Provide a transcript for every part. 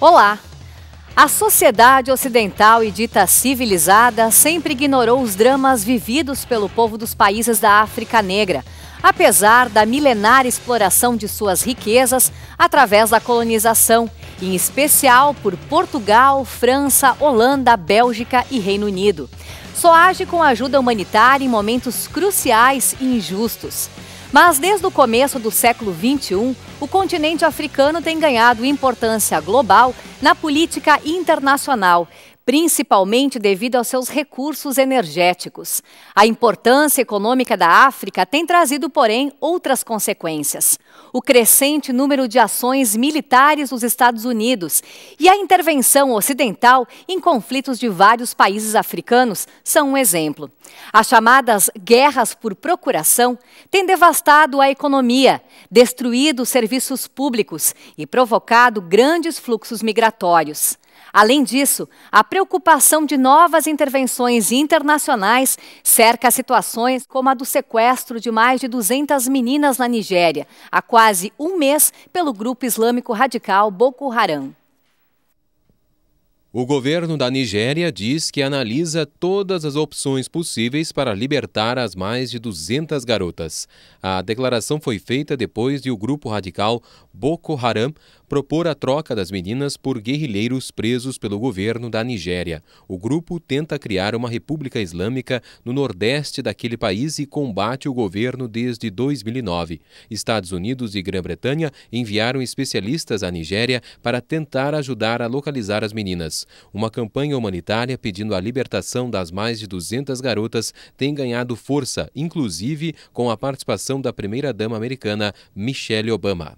Olá! A sociedade ocidental e dita civilizada sempre ignorou os dramas vividos pelo povo dos países da África Negra, apesar da milenar exploração de suas riquezas através da colonização, em especial por Portugal, França, Holanda, Bélgica e Reino Unido. Só age com ajuda humanitária em momentos cruciais e injustos. Mas desde o começo do século XXI, o continente africano tem ganhado importância global na política internacional, principalmente devido aos seus recursos energéticos. A importância econômica da África tem trazido, porém, outras consequências. O crescente número de ações militares dos Estados Unidos e a intervenção ocidental em conflitos de vários países africanos são um exemplo. As chamadas guerras por procuração têm devastado a economia, destruído serviços públicos e provocado grandes fluxos migratórios. Além disso, a preocupação de novas intervenções internacionais cerca situações como a do sequestro de mais de 200 meninas na Nigéria, há quase um mês, pelo grupo islâmico radical Boko Haram. O governo da Nigéria diz que analisa todas as opções possíveis para libertar as mais de 200 garotas. A declaração foi feita depois de o grupo radical Boko Haram propor a troca das meninas por guerrilheiros presos pelo governo da Nigéria. O grupo tenta criar uma república islâmica no nordeste daquele país e combate o governo desde 2009. Estados Unidos e Grã-Bretanha enviaram especialistas à Nigéria para tentar ajudar a localizar as meninas uma campanha humanitária pedindo a libertação das mais de 200 garotas tem ganhado força, inclusive com a participação da primeira-dama americana Michelle Obama.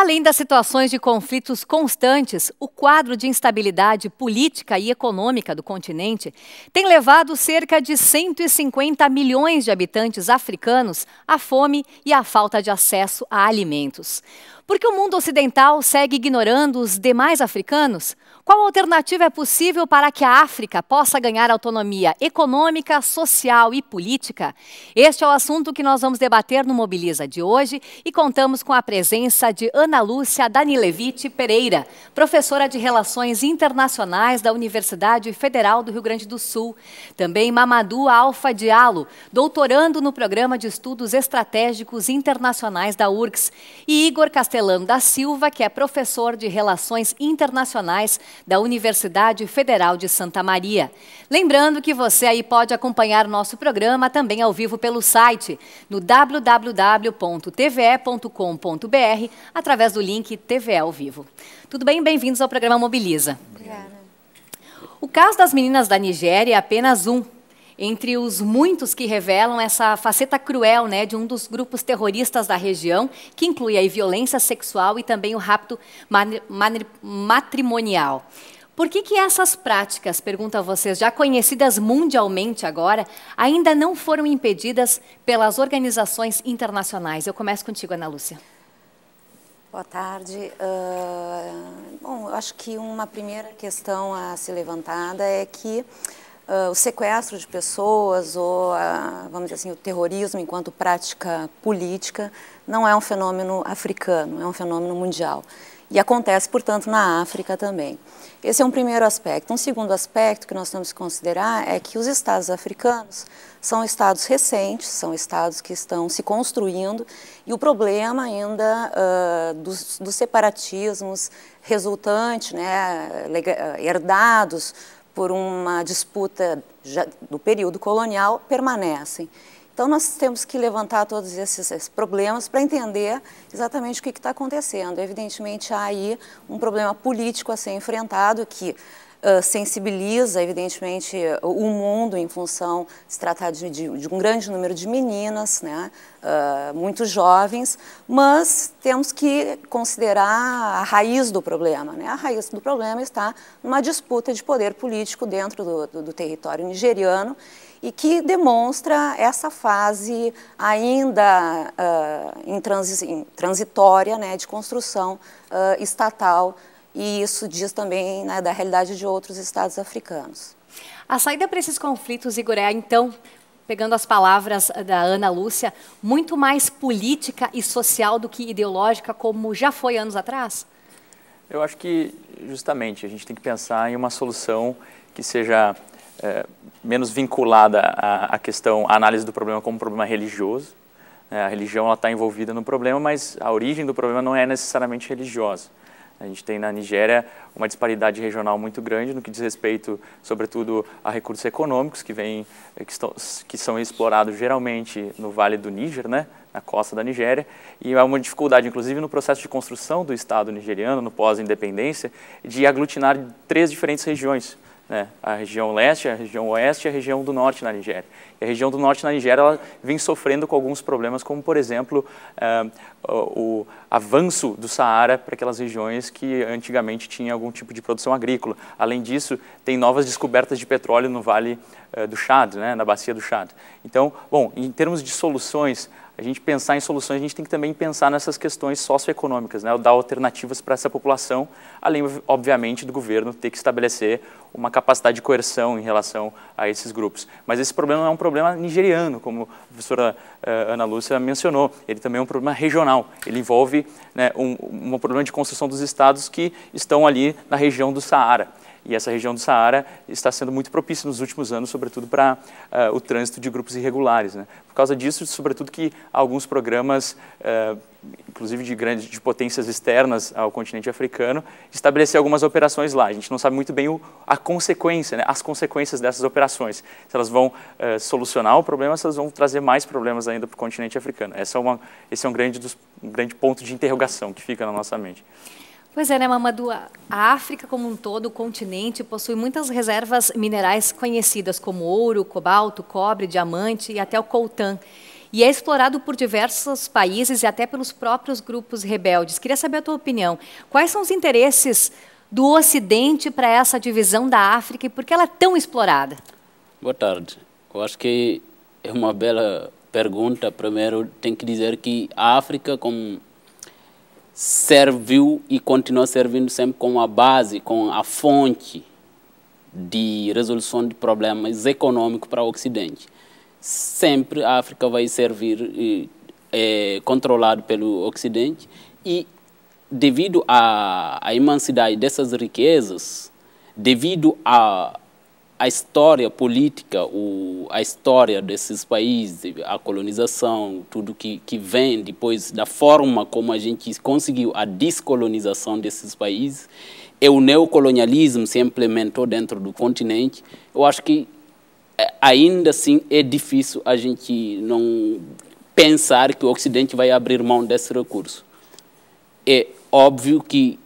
Além das situações de conflitos constantes, o quadro de instabilidade política e econômica do continente tem levado cerca de 150 milhões de habitantes africanos à fome e à falta de acesso a alimentos. Por que o mundo ocidental segue ignorando os demais africanos? Qual alternativa é possível para que a África possa ganhar autonomia econômica, social e política? Este é o assunto que nós vamos debater no Mobiliza de hoje e contamos com a presença de Ana Lúcia Danilevich Pereira, professora de Relações Internacionais da Universidade Federal do Rio Grande do Sul. Também Mamadou Alfa Diallo, doutorando no Programa de Estudos Estratégicos Internacionais da URGS. E Igor Castelano da Silva, que é professor de Relações Internacionais da Universidade Federal de Santa Maria. Lembrando que você aí pode acompanhar nosso programa também ao vivo pelo site no www.tve.com.br através do link TV ao vivo. Tudo bem? Bem-vindos ao programa Mobiliza. Obrigada. O caso das meninas da Nigéria é apenas um entre os muitos que revelam essa faceta cruel né, de um dos grupos terroristas da região, que inclui a violência sexual e também o rapto matrimonial. Por que, que essas práticas, pergunto a vocês, já conhecidas mundialmente agora, ainda não foram impedidas pelas organizações internacionais? Eu começo contigo, Ana Lúcia. Boa tarde. Uh, bom, acho que uma primeira questão a ser levantada é que uh, o sequestro de pessoas ou, vamos dizer assim, o terrorismo enquanto prática política não é um fenômeno africano, é um fenômeno mundial. E acontece, portanto, na África também. Esse é um primeiro aspecto. Um segundo aspecto que nós temos que considerar é que os estados africanos são estados recentes, são estados que estão se construindo e o problema ainda uh, dos, dos separatismos resultantes, né, ah, herdados por uma disputa do período colonial permanecem. Então, nós temos que levantar todos esses, problemas para entender exatamente o que está acontecendo. Evidentemente, há aí um problema político a ser enfrentado que sensibiliza, evidentemente, o mundo em função de se tratar de, de, de um grande número de meninas, né, uh, muito jovens, mas temos que considerar a raiz do problema. Né? A raiz do problema está numa disputa de poder político dentro do, do, do território nigeriano e que demonstra essa fase ainda uh, em transi transitória né, de construção uh, estatal e isso diz também né, da realidade de outros estados africanos. A saída para esses conflitos, Igor, é então pegando as palavras eh, da Ana Lúcia, muito mais política e social do que ideológica, como já foi anos atrás? Eu acho que, justamente, a gente tem que pensar em uma solução que seja é, menos vinculada à, à, questão, à análise do problema como um problema religioso. É, a religião está envolvida no problema, mas a origem do problema não é necessariamente religiosa. A gente tem na Nigéria uma disparidade regional muito grande no que diz respeito, sobretudo, a recursos econômicos que, vem, eh, que, estão, que são explorados geralmente no Vale do Níger, né, na costa da Nigéria, e há uma dificuldade, inclusive, no processo de construção do Estado nigeriano, no pós-independência, de aglutinar três diferentes regiões né? a região leste, a região oeste e a região do norte na Nigéria. E a região do norte na Nigéria ela vem sofrendo com alguns problemas, como, por exemplo, uh, o avanço do Saara para aquelas regiões que antigamente tinham algum tipo de produção agrícola. Além disso, tem novas descobertas de petróleo no Vale uh, do Chad, né? na Bacia do Chad. Então, bom, em termos de soluções, a gente pensar em soluções, a gente tem que também pensar nessas questões socioeconômicas, né? dar alternativas para essa população, além, obviamente, do governo ter que estabelecer uma capacidade de coerção em relação a esses grupos. Mas esse problema não é um problema nigeriano, como a professora uh, Ana Lúcia mencionou, ele também é um problema regional, ele envolve né, um, um problema de construção dos estados que estão ali na região do Saara. E essa região do Saara está sendo muito propícia nos últimos anos, sobretudo para uh, o trânsito de grupos irregulares. Né? Por causa disso, sobretudo que alguns programas, uh, inclusive de grandes de potências externas ao continente africano, estabeleceram algumas operações lá. A gente não sabe muito bem o, a consequência, né? as consequências dessas operações. Se elas vão uh, solucionar o problema, se elas vão trazer mais problemas ainda para o continente africano. Essa é uma, esse é um grande, dos, um grande ponto de interrogação que fica na nossa mente. Pois é, né, Mamadu? A África como um todo, o continente, possui muitas reservas minerais conhecidas como ouro, cobalto, cobre, diamante e até o coltan. E é explorado por diversos países e até pelos próprios grupos rebeldes. Queria saber a tua opinião. Quais são os interesses do Ocidente para essa divisão da África e por que ela é tão explorada? Boa tarde. Eu acho que é uma bela pergunta. Primeiro, tem que dizer que a África, como serviu e continua servindo sempre como a base, como a fonte de resolução de problemas econômicos para o Ocidente. Sempre a África vai servir é, controlado pelo Ocidente e devido à, à imensidade dessas riquezas, devido à a história política, o, a história desses países, a colonização, tudo que, que vem depois da forma como a gente conseguiu a descolonização desses países e o neocolonialismo se implementou dentro do continente, eu acho que é, ainda assim é difícil a gente não pensar que o Ocidente vai abrir mão desse recurso. É óbvio que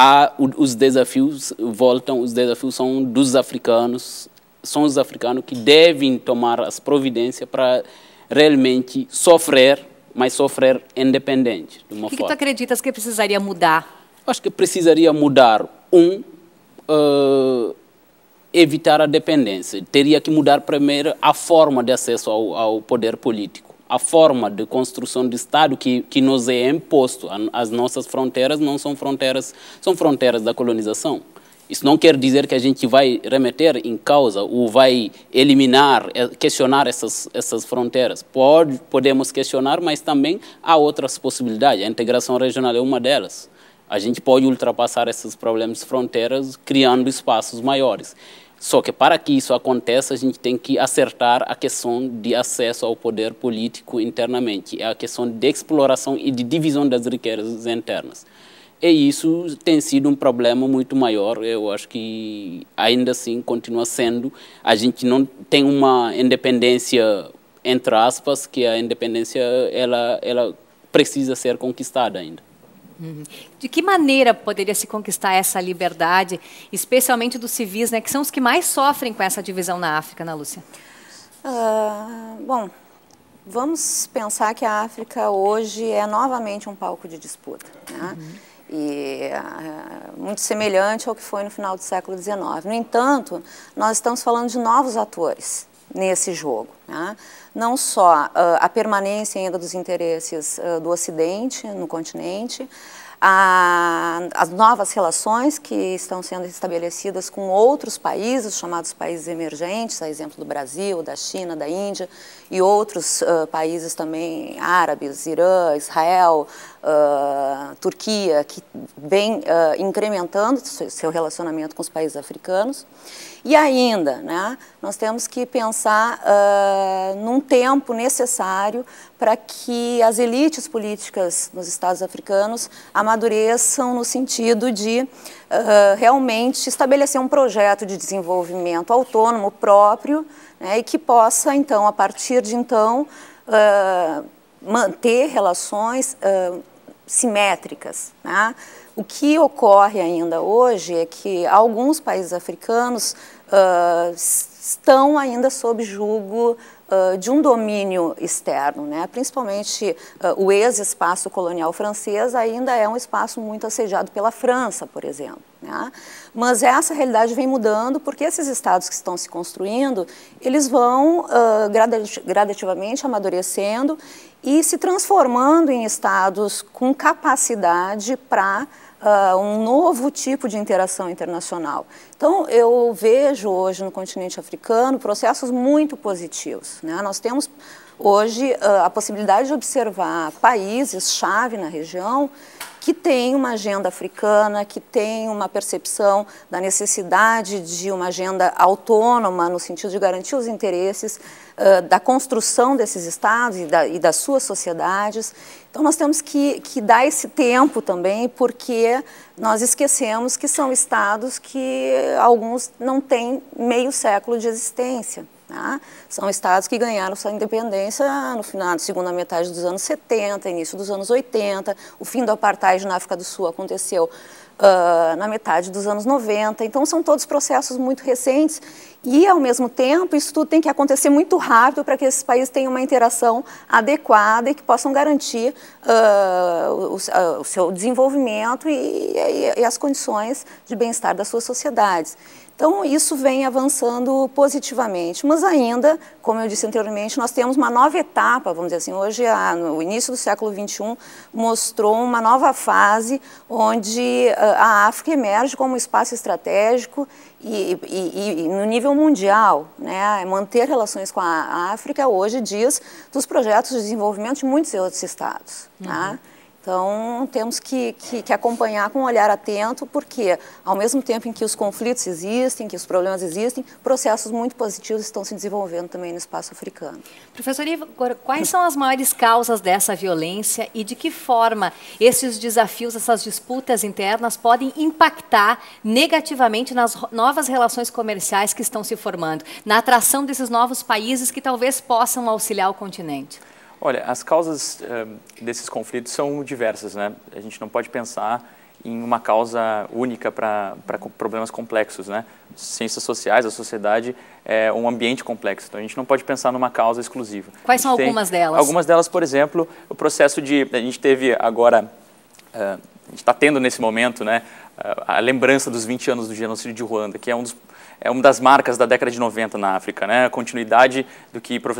há os desafios, voltam, os desafios são dos africanos, são os africanos que devem tomar as providências para realmente sofrer, mas sofrer independente, de uma o que forma. O que tu acreditas que precisaria mudar? Acho que precisaria mudar, um, uh, evitar a dependência. Teria que mudar primeiro a forma de acesso ao, ao poder político a forma de construção de Estado que, que nos é imposto. As nossas fronteiras não são fronteiras, são fronteiras da colonização. Isso não quer dizer que a gente vai remeter em causa ou vai eliminar, é, questionar essas, essas fronteiras. Pode, podemos questionar, mas também há outras possibilidades. A integração regional é uma delas. A gente pode ultrapassar esses problemas de fronteiras criando espaços maiores. Só que para que isso aconteça, a gente tem que acertar a questão de acesso ao poder político internamente, é a questão de exploração e de divisão das riquezas internas. E isso tem sido um problema muito maior, eu acho que ainda assim continua sendo. A gente não tem uma independência, entre aspas, que a independência ela, ela precisa ser conquistada ainda. Uhum. De que maneira poderia se conquistar essa liberdade, especialmente dos civis, né, que são os que mais sofrem com essa divisão na África, Ana né, Lúcia? Uh, bom, vamos pensar que a África hoje é novamente um palco de disputa. Né? Uhum. E uh, muito semelhante ao que foi no final do século XIX. No entanto, nós estamos falando de novos atores nesse jogo. Né? Não só uh, a permanência ainda dos interesses uh, do Ocidente no continente, a, as novas relações que estão sendo estabelecidas com outros países, chamados países emergentes, a exemplo do Brasil, da China, da Índia e outros uh, países também árabes, Irã, Israel, ah, Turquia, que vem uh, incrementando seu relacionamento com os países africanos. E ainda, né, nós temos que pensar uh, num tempo necessário para que as elites políticas nos Estados africanos amadureçam no sentido de uh, realmente estabelecer um projeto de desenvolvimento autônomo próprio né, e que possa, então, a partir de então, uh, manter relações uh, simétricas. Né? O que ocorre ainda hoje é que alguns países africanos uh, estão ainda sob julgo de um domínio externo, né? principalmente uh, o ex-espaço colonial francês ainda é um espaço muito assediado pela França, por exemplo. Né? Mas essa realidade vem mudando porque esses estados que estão se construindo, eles vão uh, gradativamente amadurecendo e se transformando em estados com capacidade para uh, um novo tipo de interação internacional. Então, eu vejo hoje no continente africano processos muito positivos. Né? Nós temos hoje uh, a possibilidade de observar países-chave na região que tem uma agenda africana, que tem uma percepção da necessidade de uma agenda autônoma, no sentido de garantir os interesses uh, da construção desses estados e, da, e, das suas sociedades. Então, nós temos que, que dar esse tempo também, porque nós esquecemos que são estados que alguns não têm meio século de existência. Né? São estados que ganharam sua independência no final da segunda metade dos anos 70, início dos anos 80. O fim do apartheid na África do Sul aconteceu uh, na metade dos anos 90. Então, são todos processos muito recentes e, ao mesmo tempo, isso tudo tem que acontecer muito rápido para que esses países tenham uma interação adequada e que possam garantir uh, o, uh, o, seu desenvolvimento e, e, e as condições de bem-estar das suas sociedades. Então, isso vem avançando positivamente, mas ainda, como eu disse anteriormente, nós temos uma nova etapa, vamos dizer assim, hoje, no início do século XXI, mostrou uma nova fase onde ah, a África emerge como um espaço estratégico e, e, e, no nível mundial, né, é manter relações com a África hoje diz dos projetos de desenvolvimento de muitos outros estados. Tá? Uhum. Né? Então, temos que, que, que, acompanhar com um olhar atento, porque, ao mesmo tempo em que os conflitos existem, que os problemas existem, processos muito positivos estão se desenvolvendo também no espaço africano. Professor Iva, quais são as maiores causas dessa violência e de que forma esses desafios, essas disputas internas podem impactar negativamente nas novas relações comerciais que estão se formando, na atração desses novos países que talvez possam auxiliar o continente? Olha, as causas uh, desses conflitos são diversas, né? A gente não pode pensar em uma causa única para problemas complexos, né? Ciências sociais, a sociedade é um ambiente complexo, então a gente não pode pensar numa causa exclusiva. Quais são algumas delas? Algumas delas, por exemplo, o processo de... A gente teve agora... Uh, a gente está tendo nesse momento né, a lembrança dos 20 anos do genocídio de Ruanda, que é um dos é uma das marcas da década de 90 na África, né? A continuidade do que, por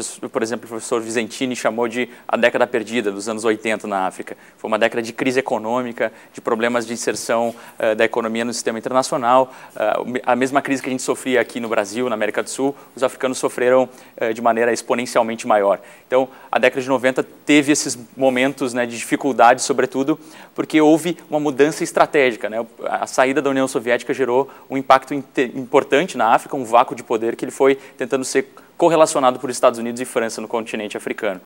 exemplo, o professor Vizentini chamou de a década perdida, dos anos 80 na África. Foi uma década de crise econômica, de problemas de inserção uh, da economia no sistema internacional, uh, a mesma crise que a gente sofria aqui no Brasil, na América do Sul, os africanos sofreram uh, de maneira exponencialmente maior. Então, a década de 90 teve esses momentos né, de dificuldade, sobretudo, porque houve uma mudança estratégica. Né? A saída da União Soviética gerou um impacto importante gigante na África, um vácuo de poder que ele foi tentando ser correlacionado por Estados Unidos e França no continente africano.